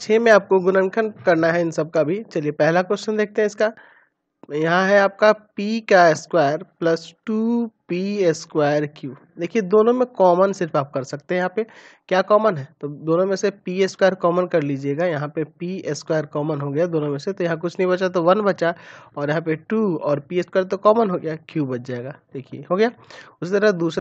छः में आपको गुणनखंड करना है इन सब का भी चलिए पहला क्वेश्चन देखते हैं इसका यहाँ है आपका पी का square plus two P square Q देखिए दोनों में कॉमन सिर्फ आप कर सकते हैं यहाँ पे क्या कॉमन है तो दोनों में से पी स्क्वायर कॉमन कर लीजिएगा यहाँ पे पी स्क्वायर कॉमन हो गया दोनों में से तो यहाँ कुछ नहीं बचा तो वन बचा और यहाँ पे टू और पी स्क्वायर तो कॉमन हो गया क्यू बच जाएगा देखिए हो गया उसी तरह दूसरा